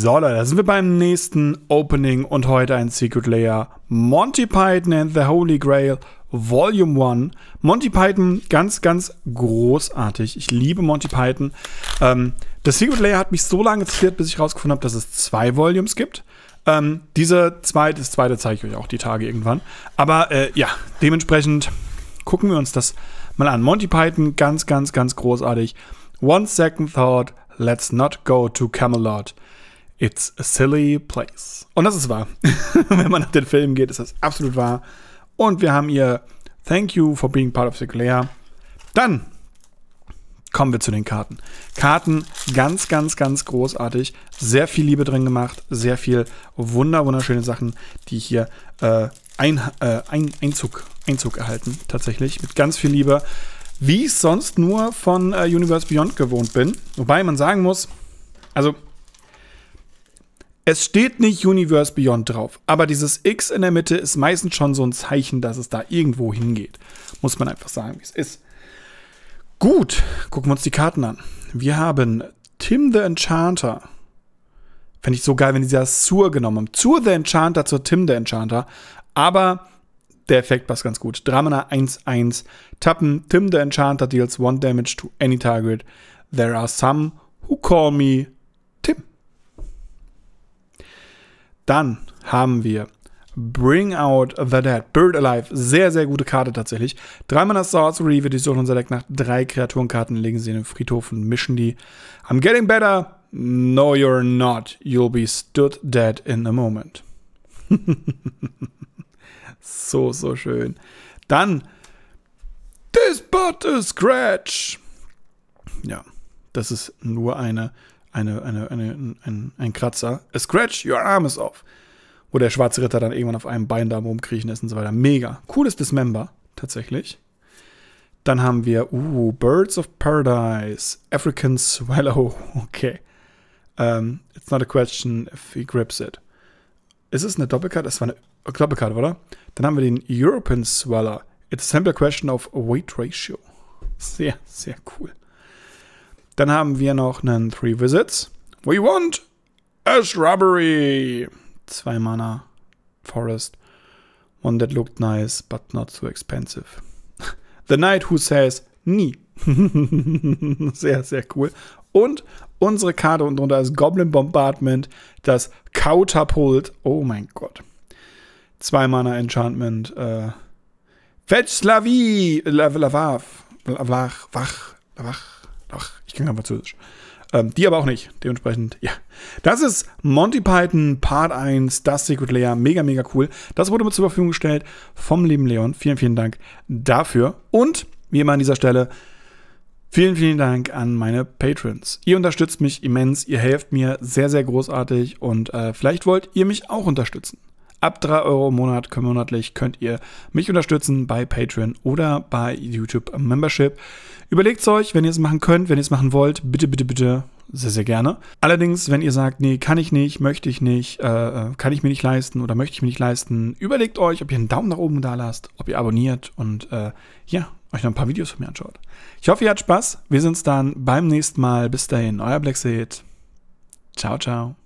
So Leute, da sind wir beim nächsten Opening und heute ein Secret Layer. Monty Python and the Holy Grail Volume 1. Monty Python, ganz, ganz großartig. Ich liebe Monty Python. Ähm, das Secret Layer hat mich so lange zitiert, bis ich rausgefunden habe, dass es zwei Volumes gibt. Ähm, diese zwei, das zweite zeige ich euch auch die Tage irgendwann. Aber äh, ja, dementsprechend gucken wir uns das mal an. Monty Python, ganz, ganz, ganz großartig. One second thought, let's not go to Camelot. It's a silly place. Und das ist wahr. Wenn man nach den Filmen geht, ist das absolut wahr. Und wir haben ihr Thank you for being part of the Claire. Dann kommen wir zu den Karten. Karten ganz, ganz, ganz großartig. Sehr viel Liebe drin gemacht. Sehr viel wunder, wunderschöne Sachen, die hier äh, ein, äh, ein, Einzug, Einzug erhalten. Tatsächlich. Mit ganz viel Liebe. Wie ich sonst nur von äh, Universe Beyond gewohnt bin. Wobei man sagen muss, also es steht nicht Universe Beyond drauf, aber dieses X in der Mitte ist meistens schon so ein Zeichen, dass es da irgendwo hingeht. Muss man einfach sagen, wie es ist. Gut, gucken wir uns die Karten an. Wir haben Tim the Enchanter. Fände ich so geil, wenn die das Sur genommen haben. Zur the Enchanter, zur Tim the Enchanter. Aber der Effekt passt ganz gut. Dramana 1-1. Tappen. Tim the Enchanter deals 1 damage to any target. There are some who call me Dann haben wir Bring Out the Dead, Bird Alive, sehr, sehr gute Karte tatsächlich. Dreimal das Sorcery wir die Suchen unser Deck nach drei Kreaturenkarten, legen sie in den Friedhof und mischen die. I'm getting better. No, you're not. You'll be stood dead in a moment. so, so schön. Dann This But a Scratch. Ja, das ist nur eine eine, eine, eine, ein, ein Kratzer. A scratch, your arm is off. Wo der schwarze Ritter dann irgendwann auf einem Bein da rumkriechen ist und so weiter. Mega. Cooles Dismember, tatsächlich. Dann haben wir, uh, Birds of Paradise, African Swallow, okay. Um, ähm, it's not a question if he grips it. Ist es eine Doppelkarte? Das war eine Doppelkarte, oder? Dann haben wir den European Swallow. It's a simple question of weight ratio. Sehr, sehr cool. Dann haben wir noch einen Three Visits. We want a shrubbery. Zwei Mana, Forest. One that looked nice, but not so expensive. The Knight Who Says Nie. sehr, sehr cool. Und unsere Karte unten drunter ist Goblin Bombardment, das Kauterpult. Oh mein Gott. Zwei Mana Enchantment. Äh, Fetch Lavi. Lavach. Lavach. Wach. Wach. Wach. Ich kann kein Französisch. Ähm, die aber auch nicht. Dementsprechend, ja. Das ist Monty Python Part 1, das Secret Layer. Mega, mega cool. Das wurde mir zur Verfügung gestellt vom lieben Leon. Vielen, vielen Dank dafür. Und wie immer an dieser Stelle, vielen, vielen Dank an meine Patrons. Ihr unterstützt mich immens, ihr helft mir sehr, sehr großartig und äh, vielleicht wollt ihr mich auch unterstützen. Ab 3 Euro im Monat monatlich könnt ihr mich unterstützen bei Patreon oder bei YouTube Membership. Überlegt es euch, wenn ihr es machen könnt, wenn ihr es machen wollt, bitte, bitte, bitte sehr, sehr gerne. Allerdings, wenn ihr sagt, nee, kann ich nicht, möchte ich nicht, äh, äh, kann ich mir nicht leisten oder möchte ich mir nicht leisten, überlegt euch, ob ihr einen Daumen nach oben da lasst, ob ihr abonniert und äh, ja, euch noch ein paar Videos von mir anschaut. Ich hoffe, ihr habt Spaß. Wir sehen uns dann beim nächsten Mal. Bis dahin, euer Blackseed. Ciao, ciao.